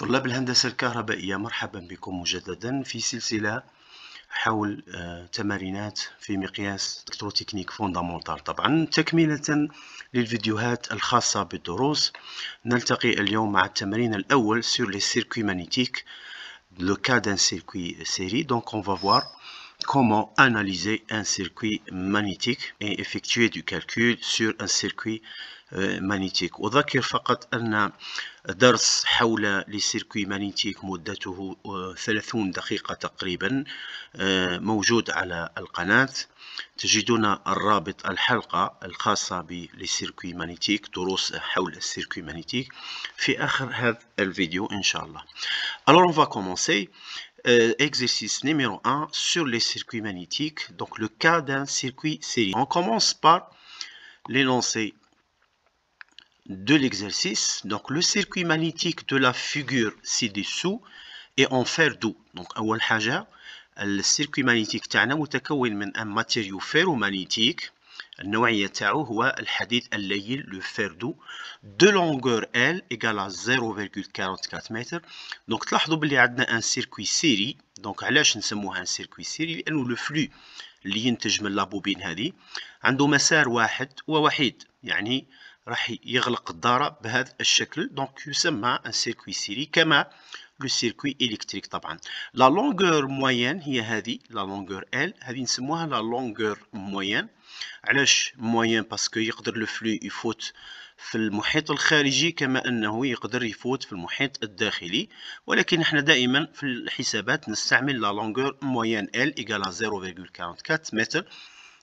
طلاب الهندسة الكهربائية مرحبا بكم مجددا في سلسلة حول آه، تمارينات في مقياس الكتروتكنيك فوندامونتال طبعا تكملة للفيديوهات الخاصة بالدروس نلتقي اليوم مع التمرين الأول سور لي سيركوي مانيتيك لو cas سيركوي سيري دونك اون on فوار كومون comment analyser un circuit magnétique et effectuer du calcul sur un circuit مانيتيك أذكر فقط أن درس حول لسيركوي مانيتيك مدته 30 آه، دقيقة تقريبا آه، موجود على القناة تجدون الرابط الحلقة الخاصة بالسيركوي مانيتيك دروس حول السيركوي مانيتيك في آخر هذا الفيديو إن شاء الله Alors on va commencer Euh, exercice numéro 1 sur les circuits magnétiques, donc le cas d'un circuit série. On commence par l'énoncé Euh, de l'exercice, donc le circuit magnétique de la figure ci-dessous est en fer doux. Donc أول حاجة السيركوي مانيتيك تاعنا متكون من ان ماتيريو فيرومانيتيك النوعية تاعو هو الحديد الليل لو فيردو دو لونغور ال ايكال 0.44 متر دونك تلاحظوا بلي عندنا ان سيركوي سيري دونك علاش نسموها ان سيركوي سيري لانه لو فلو اللي ينتج من لابوبين هذه عنده مسار واحد ووحيد يعني راح يغلق الدارة بهذا الشكل دونك يسمى ان سيركوي سيري كما لو سيركوي الكتريك طبعا لا لونغور موين هي هذه لا لونغور ال هذه نسموها لا لونغور موين علاش موين باسكو يقدر لو فلو يفوت في المحيط الخارجي كما انه يقدر يفوت في المحيط الداخلي ولكن احنا دائما في الحسابات نستعمل لا لونغور موين ال ايكالا 0.44 متر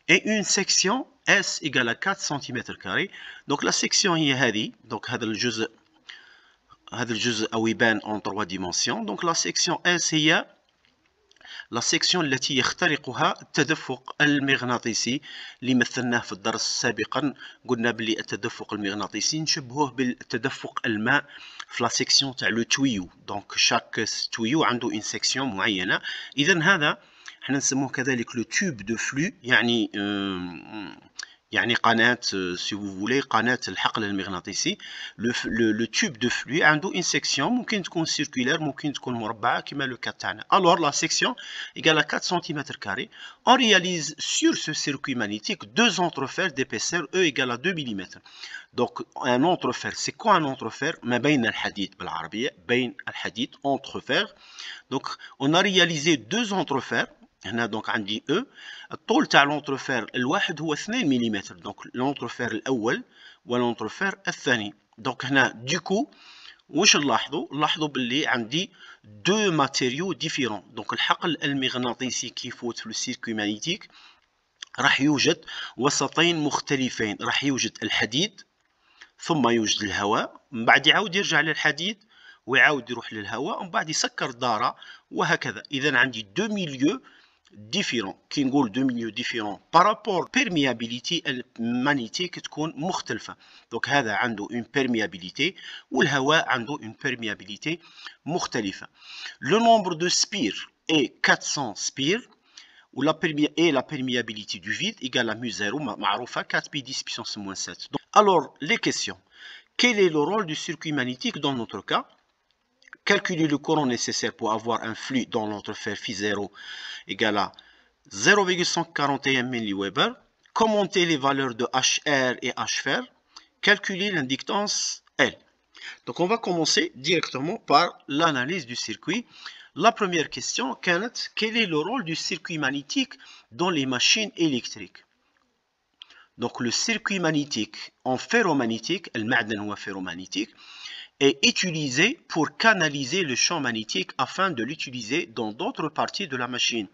et une section S égale à 4 cm donc la section ici donc هذا الجزء هذا en trois dimensions donc la section S هي la section التي يخترقها التدفق المغناطيسي اللي مثلناه في الدرس سابقا قلنا بلي التدفق المغناطيسي نشبهوه بالتدفق الماء في لا سيكسيون تاع لو تويو تويو عنده alors le tube de flux, euh, euh, si vous voulez, الحقل المغناطيسي, le tube de flux a une section, peut-être circulaire, peut-être qui met le capteur. alors la section égale à 4 cm on réalise sur ce circuit magnétique deux entrefer d'épaisseur e égale à 2 mm. donc un entrefer, c'est quoi un entrefer? Mais, il Hadith entrefer. donc on a réalisé deux entrefers هنا دونك عندي او e. الطول تاع لونتروفير الواحد هو 2 ملم دونك لونتروفير الاول ولونتروفير الثاني دونك هنا ديكو واش نلاحظوا نلاحظوا باللي عندي دو ماتيريو ديفيرون دونك الحقل المغناطيسي كيفوت في السيركوي مانيتيك راح يوجد وسطين مختلفين راح يوجد الحديد ثم يوجد الهواء من بعد يعاود يرجع للحديد ويعاود يروح للهواء ومن بعد يسكر داره وهكذا اذا عندي دو ميليو différents, qui ont deux milieux différents par rapport à la perméabilité magnétique qui est Donc, il y a une perméabilité ou le a une perméabilité différente. Le nombre de spires est 400 spires et la perméabilité du vide égale à mu0, 4 pi 10 puissance moins 7. alors, les questions. Quel est le rôle du circuit magnétique dans notre cas calculer le courant nécessaire pour avoir un flux dans notre fer phi 0 égale à 0,141 mW, commenter les valeurs de HR et HFR. calculer l'inductance L. Donc on va commencer directement par l'analyse du circuit. La première question, quel est le rôle du circuit magnétique dans les machines électriques Donc le circuit magnétique en ferromagnétique, le ou ferromagnétique, est utilisé pour canaliser le champ magnétique afin de l'utiliser dans d'autres parties de la machine.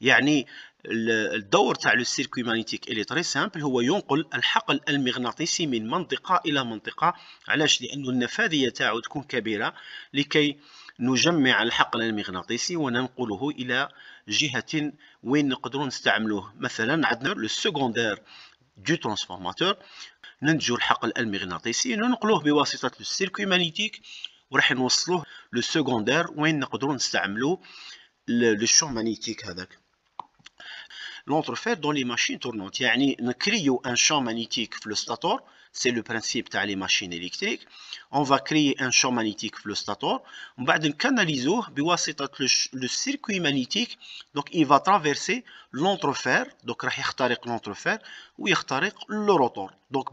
يعني الدور تاع لو سيركوي مانيتيك اللي تري سامبل هو ينقل الحقل المغناطيسي من منطقه الى منطقه علاش لانه النفاذيه تاعو تكون كبيره لكي نجمع الحقل المغناطيسي وننقله الى جهه وين نقدروا نستعملوه مثلا عندنا لو سكوندير دو ترانسفورماتور ننتجو الحقل المغناطيسي ننقلوه بواسطة السيركوي مانيتيك وراح نوصلوه لو سيكوندير وين نقدرو نستعملو لو شون مانيتيك هذاك لونترفير دون لي ماشين تورنونت يعني نكريو ان شون مانيتيك في لو ستاتور c'est le principe des les machines électriques on va créer un champ magnétique pour bah, bah, le stator On va canaliser le circuit magnétique donc il va traverser l'entrefer donc va يخترق l'entrefer ou le rotor donc,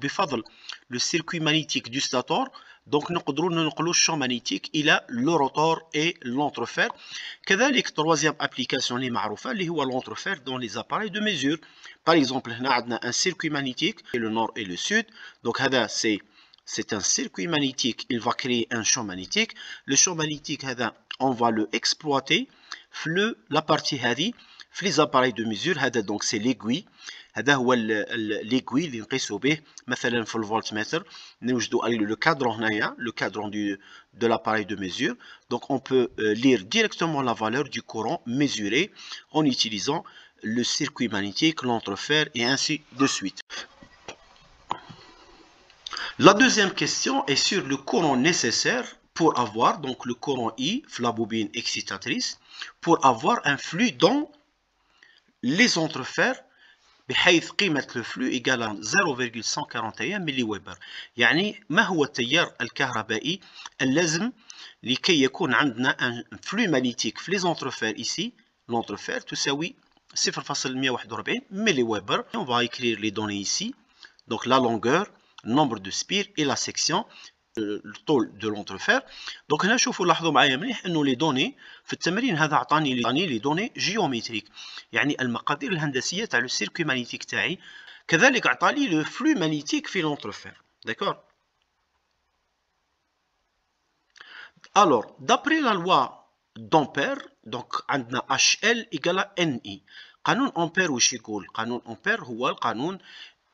le circuit magnétique du stator, donc nous pouvons le champ magnétique, il a le rotor et l'entrefer. la troisième application les qui ou l'entrefer dans les appareils de mesure. Par exemple, nous avons un circuit magnétique le nord et le sud. Donc, c'est un circuit magnétique, il va créer un champ magnétique. Le champ magnétique, on va le exploiter. La partie hadi les appareils de mesure c'est l'aiguille. l'aiguille. l'aiguille l'aiguille, هذا هو de l'appareil de mesure. Donc on peut euh, lire directement la valeur du courant mesuré en utilisant le circuit magnétique, l'entrefer et ainsi de suite. La deuxième question est sur le courant nécessaire pour avoir, donc le courant I, la bobine excitatrice, pour avoir un flux dans لي زونترفير بحيث قيمة لو فلو إيجال 0.141 ملي ويبر يعني ما هو التيار الكهربائي اللازم لكي يكون عندنا ان فلو مانيتيك في لي زونترفير إيسي لونترفير تساوي 0.141 ملي ويبر أون فا écrire لي دوني إيسي دونك لا لونغور نومبر دو سبير spires سيكسيون الطول دو لونترفير دونك هنا شوفوا لاحظوا معايا مليح انه لي دوني في التمرين هذا عطاني لي دوني جيومتريك يعني المقادير الهندسيه تاع لو سيركوي مانيتيك تاعي كذلك عطاني لو فلو مانيتيك في لونترفير داكور الور دابري لا لوا دامبير دونك عندنا اش ال ايكالا ان اي قانون امبير واش يقول قانون امبير هو القانون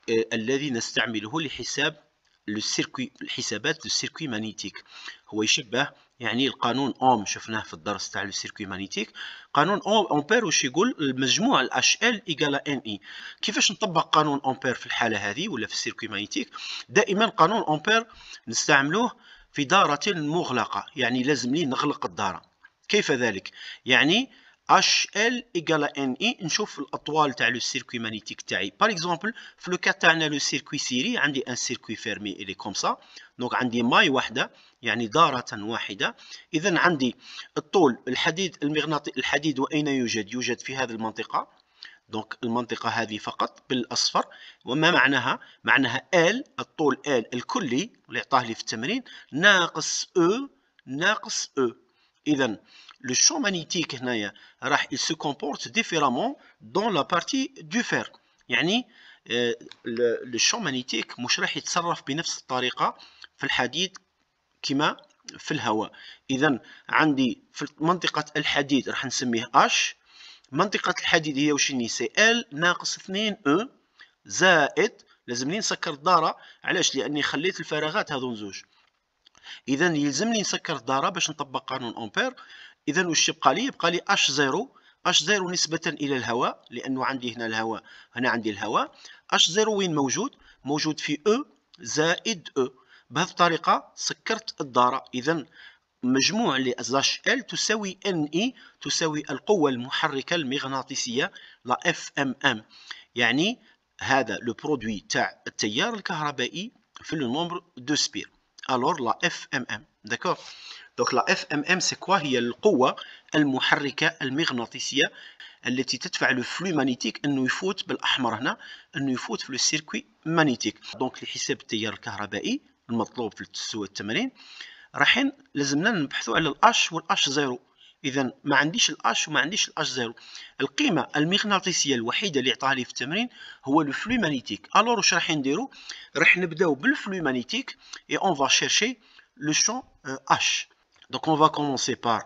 آه، الذي نستعمله لحساب لو سيركوي الحسابات للسيركوي سيركوي مانيتيك هو يشبه يعني القانون اوم شفناه في الدرس تاع لو سيركوي مانيتيك قانون امبير واش يقول المجموع الاش ال ايكالا ان اي e. كيفاش نطبق قانون امبير في الحاله هذه ولا في السيركوي مانيتيك دائما قانون امبير نستعملوه في دارة مغلقة يعني لازم لي نغلق الدارة كيف ذلك يعني اش ال ايكالا ان اي نشوف الاطوال تاع لو سيركوي مانيتيك تاعي باغ اكزومبل في لو كا تاعنا لو سيركوي سيري عندي ان سيركوي فيرمي الي كوم سا دونك عندي ماي واحده يعني دارة واحدة إذا عندي الطول الحديد المغناطي الحديد وأين يوجد يوجد في هذه المنطقة دونك المنطقة هذه فقط بالأصفر وما معناها معناها ال الطول ال الكلي اللي عطاه لي في التمرين ناقص او ناقص او إذا le champ magnétique هنايا راح il se comporte différemment dans la partie du fer يعني لو آه، champ مانيتيك مش راح يتصرف بنفس الطريقه في الحديد كما في الهواء اذا عندي في منطقه الحديد راح نسميه اش منطقه الحديد هي وشني سي ال ناقص 2 او e زائد لازمني نسكر الداره علاش لاني خليت الفراغات هذو زوج اذا يلزمني نسكر الداره باش نطبق قانون امبير اذا واش يبقى لي يبقى لي اش زيرو اش زيرو نسبه الى الهواء لانه عندي هنا الهواء هنا عندي الهواء اش زيرو وين موجود موجود في او e زائد او e. بهذه الطريقه سكرت الداره اذا مجموع اش ال تساوي ان اي e، تساوي القوه المحركه المغناطيسيه لا اف ام ام يعني هذا لو برودوي تاع التيار الكهربائي في لو نومبر دو سبير الور لا اف ام ام لا اف ام ام سي كوا هي القوة المحركة المغناطيسية التي تدفع لو فلو مانيتيك انه يفوت بالاحمر هنا انه يفوت في لو سيركوي مانيتيك دونك لحساب التيار الكهربائي المطلوب في سوى التمرين رايحين لازمنا نبحثوا على الاش والاش زيرو اذا ما عنديش الاش وما عنديش الاش زيرو القيمه المغناطيسيه الوحيده اللي عطاها لي في التمرين هو لو فلو مانيتيك الوغ واش راح نديرو راح نبداو بالفلو مانيتيك اي اون فا شيرشي le champ H. Donc on va commencer par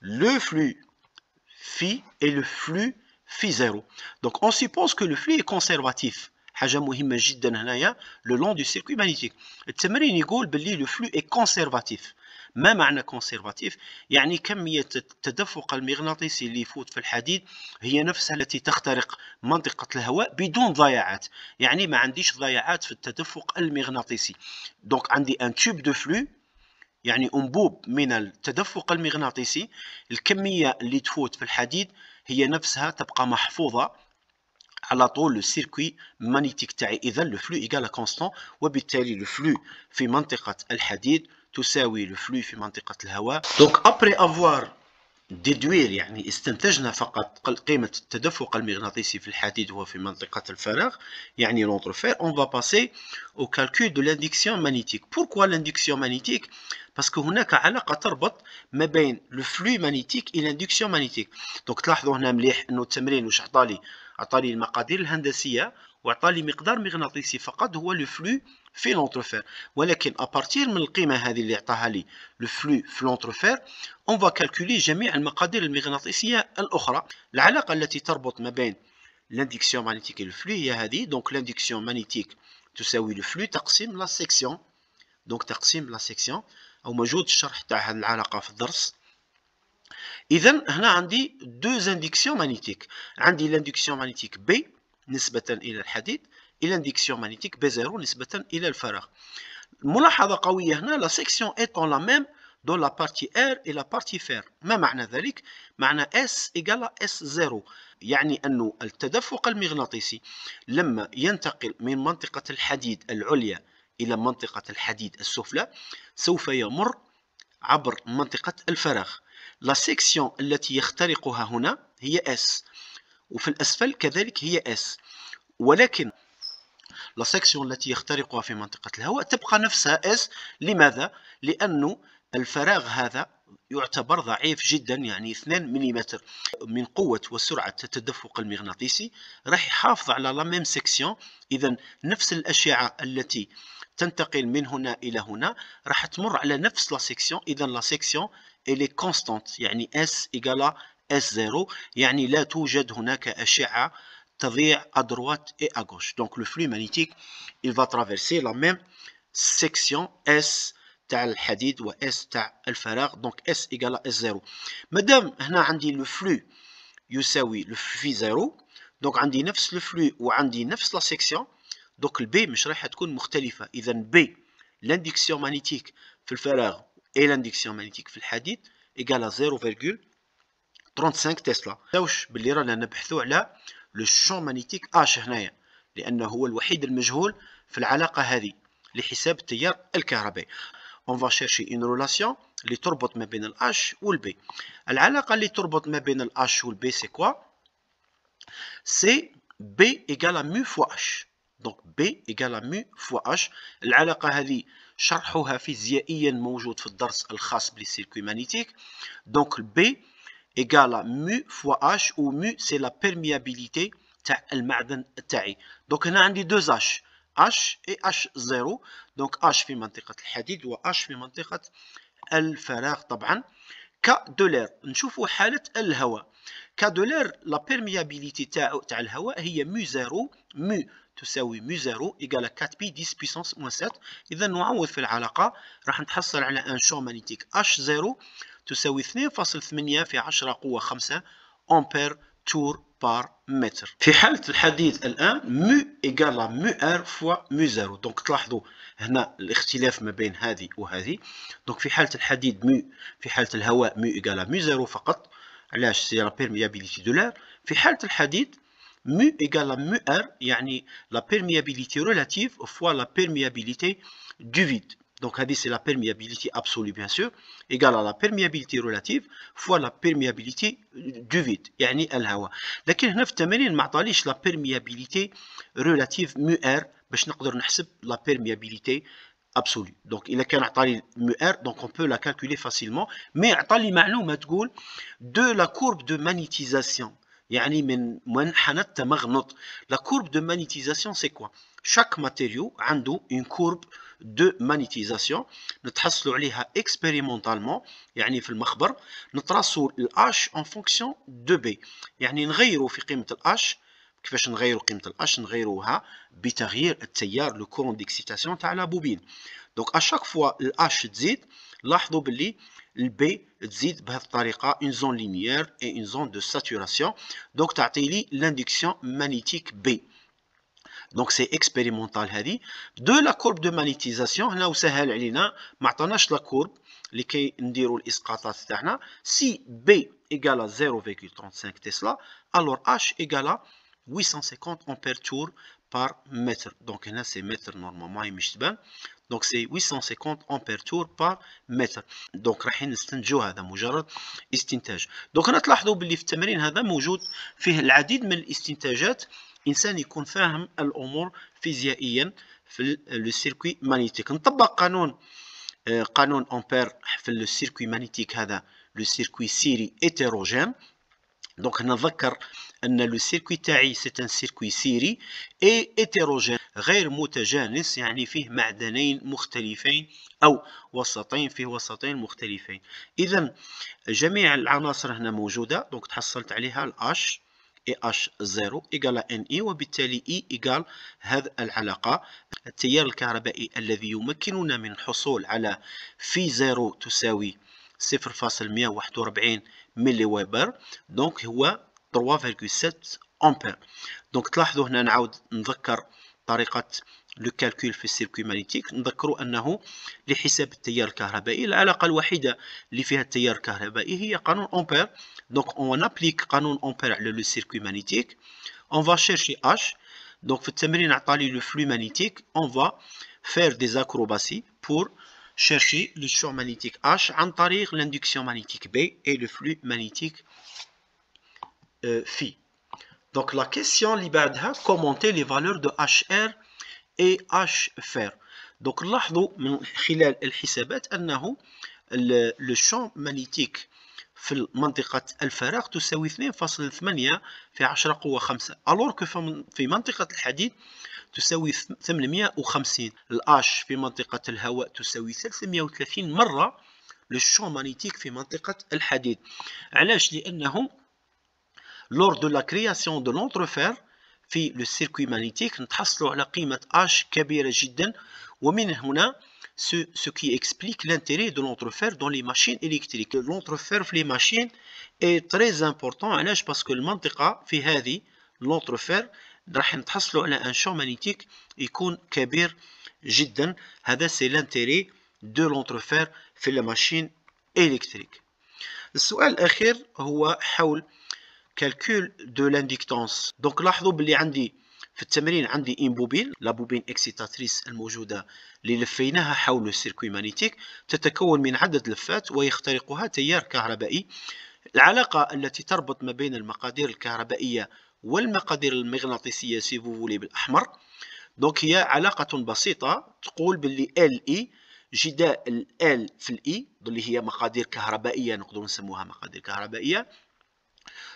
le flux phi et le flux phi 0. Donc on suppose que le flux est conservatif. le long du circuit magnétique le flux est conservatif ما معنى كونسيرفاتيف يعني كمية التدفق المغناطيسي اللي يفوت في الحديد هي نفسها التي تخترق منطقة الهواء بدون ضياعات يعني ما عنديش ضياعات في التدفق المغناطيسي دونك عندي ان تيوب دو فلو يعني أنبوب من التدفق المغناطيسي الكمية اللي تفوت في الحديد هي نفسها تبقى محفوظة على طول لو سيركوي مانيتيك تاعي اذا لو فلو ايكال كونستون وبالتالي لو فلو في منطقه الحديد تساوي لو في منطقة الهواء دونك ابري افوار ديدوير يعني استنتجنا فقط قيمة التدفق المغناطيسي في الحديد وهو في منطقة الفراغ يعني لونتروفير فير اون فا باسي او كالكول دو لاندكسيون مانيتيك بوركوا لاندكسيون مانيتيك باسكو هناك علاقة تربط ما بين لو فلوي مانيتيك اي l'induction مانيتيك دونك تلاحظوا هنا مليح انه التمرين واش عطالي عطالي المقادير الهندسية وعطالي مقدار مغناطيسي فقط هو لو فلوي في لونتروفير ولكن ابارتير من القيمه هذه اللي عطاها لي لو فلو في لونتروفير اون فا كالكولي جميع المقادير المغناطيسيه الاخرى العلاقه التي تربط ما بين لانديكسيون مانيتيك والفلو هي هذه دونك لانديكسيون مانيتيك تساوي الفلو تقسيم لا سيكسيون دونك تقسيم لا سيكسيون او موجود الشرح تاع هذه العلاقه في الدرس اذا هنا عندي دو اندكسيون مانيتيك عندي لانديكسيون مانيتيك بي نسبه الى الحديد الى انديكسيون مانيتيك بي زيرو نسبه الى الفراغ ملاحظه قويه هنا لا سيكسيون طون لا ميم دون لا بارتي ار الى بارتي فير ما معنى ذلك معنى اس ايكال اس زيرو يعني أن التدفق المغناطيسي لما ينتقل من منطقة الحديد العليا إلى منطقة الحديد السفلى سوف يمر عبر منطقة الفراغ لا سيكسيون التي يخترقها هنا هي S وفي الأسفل كذلك هي S ولكن لا سيكسيون التي يخترقها في منطقة الهواء تبقى نفسها اس لماذا؟ لأنه الفراغ هذا يعتبر ضعيف جدا يعني 2 ملم من قوة وسرعة التدفق المغناطيسي راح يحافظ على لا ميم سيكسيون إذا نفس الأشعة التي تنتقل من هنا إلى هنا راح تمر على نفس لا سيكسيون إذا لا سيكسيون إلي كونستانت يعني اس إيكالا اس زيرو يعني لا توجد هناك أشعة تضيع أدروات إي أغوش دونك لو فلو مانيتيك flux فا ترافيرسي لا ميم سيكسيون إس تاع الحديد و إس تاع الفراغ دونك إس إيكالا إس زيرو مادام هنا عندي لو فلو يساوي لو في زيرو دونك عندي نفس لو فلو وعندي نفس لا سيكسيون دونك البي مش رايحة تكون مختلفة إذا بي لانديكسيون مانيتيك في الفراغ اي لانديكسيون مانيتيك في الحديد إيكال 0,35 تسلا. تاوش باللي رانا نبحثو على لو شون مانيتيك اش هنايا لانه هو الوحيد المجهول في العلاقه هذه لحساب التيار الكهربائي اون فا شيرشي اون رولاسيون اللي تربط ما بين الاش والبي العلاقه اللي تربط ما بين الاش والبي سي كوا سي بي ايكال مو فوا اش دونك بي ايكال مو فوا اش العلاقه هذه شرحها فيزيائيا موجود في الدرس الخاص بالسيركوي مانيتيك دونك البي إيكالا مو فوا اش و مو سي لا بيرميابيليتي تاع المعدن تاعي دونك هنا عندي دوز اش اش اي اش زيرو دونك اش في منطقة الحديد و اش في منطقة الفراغ طبعا ك دولار نشوفو نشوفوا حالة الهواء ك دولار لا بيرميابيليتي تاع تاع الهواء هي مو زيرو مو تساوي مو زيرو إيكالا كات بي ديس بيسونس موان سات إذا نعوض في العلاقة راح نتحصل على ان شو مانيتيك اش زيرو تساوي 2.8 في 10 قوة 5 أمبير تور بار متر في حالة الحديد الآن مو إيكالا مو ار فوا مو زيرو دونك تلاحظوا هنا الاختلاف ما بين هذه وهذه دونك في حالة الحديد مو في حالة الهواء مو إيكالا مو زيرو فقط علاش سي لا بيرميابيليتي دو لار في حالة الحديد مو إيكالا مو ار يعني لا بيرميابيليتي رولاتيف فوا لا بيرميابيليتي دو فيد Donc c'est la perméabilité absolue, bien sûr, égale à la perméabilité relative fois la perméabilité du vide, يعني al-hawa. هنا il التمارين la la perméabilité relative mu R. باش نقدر calculer la perméabilité absolue. Donc il a عطالي mu R, donc on peut la calculer facilement, mais عطالي معلومة تقول de la courbe de magnétisation يعني من La courbe de magnétisation c'est quoi شاك ماتيريو عنده اون كورب دو مانيتيزاسيون نتحصلوا عليها expérimentalement يعني في المخبر نتراسوا ال H en fonction de يعني نغيروا في قيمة الاش كيفاش نغيروا قيمة الاش نغيروها بتغيير التيار لو كورون ديكسيتاسيون تاع لابوبين دونك اشاك فوا الاش تزيد لاحظوا باللي البي تزيد بهذه الطريقه اون زون لينيير اي اون زون دو ساتوراسيون دونك تعطي لي لاندكسيون مانيتيك بي دونك سي اكسبيريمونتال هذه دو لا كورب دو مانيتيزاسيون هنا وسهل علينا ما عطاناش لا كورب لكي نديروا الاسقاطات تاعنا سي بي ايكالا 0.35 تسلا الور اش ايكالا 850 امبير تور بار متر دونك هنا سي متر نورمالمون مش تبان دونك سي 850 امبير تور بار متر دونك رايحين نستنتجو هذا مجرد استنتاج دونك هنا تلاحظوا باللي في التمرين هذا موجود فيه العديد من الاستنتاجات انسان يكون فاهم الامور فيزيائيا في لو سيركوي مانيتيك نطبق قانون آه، قانون امبير في لو سيركوي مانيتيك هذا لو سيركوي سيري هيتيروجين دونك نذكر ان لو سيركوي تاعي سي ان سيركوي سيري اي هيتيروجين غير متجانس يعني فيه معدنين مختلفين او وسطين فيه وسطين مختلفين اذا جميع العناصر هنا موجوده دونك تحصلت عليها الاش اي اش 0 ايجال ان اي وبالتالي اي ايجال هذا العلاقه التيار الكهربائي الذي يمكننا من الحصول على في 0 تساوي 0.141 ملي ويبر دونك هو 3.7 امبير دونك تلاحظوا هنا نعاود نذكر طريقه لو كالكول في السيركوي مانيتيك نذكروا انه لحساب التيار الكهربائي العلاقه الوحيده اللي فيها التيار الكهربائي هي قانون امبير Donc, on applique le circuit magnétique. le circuit magnétique. On va chercher H. Donc, le flux magnétique. On va faire des acrobaties pour chercher le champ magnétique H en طريق l'induction magnétique B et le flux magnétique euh, Φ. Donc la question libadha commenter les valeurs de HR et HFR. Donc là, le champ magnétique في منطقة الفراغ تساوي 2.8 في 10 قوة 5 ألور كو في منطقة الحديد تساوي 850 الأش في منطقة الهواء تساوي 330 مرة للشو مانيتيك في منطقة الحديد علاش لأنه لور دو لا كرياسيون دو لونتروفير في لو سيركوي مانيتيك نتحصلوا على قيمة أش كبيرة جدا ومن هنا ce, ce qui explique l'intérêt de l'entrefer dans les machines électriques. L'entrefer dans les machines est très important parce que le منطقة في هذه l'entrefer راح نتحصلوا على ان شو مانيتيك يكون كبير جدا هذا سي لانتيري دو لونترفير في لا ماشين الكتريك السؤال الاخير هو حول كالكول دو لانديكتونس دونك لاحظوا بلي عندي في التمرين عندي إمبوبين لابوبين إكسيتاتريس الموجودة اللي لفيناها حول السيركوي مانيتيك تتكون من عدد لفات ويخترقها تيار كهربائي العلاقة التي تربط ما بين المقادير الكهربائية والمقادير المغناطيسية سيفوفولي بالأحمر دونك هي علاقة بسيطة تقول باللي ال اي جداء ال في الاي اللي هي مقادير كهربائية نقدر نسموها مقادير كهربائية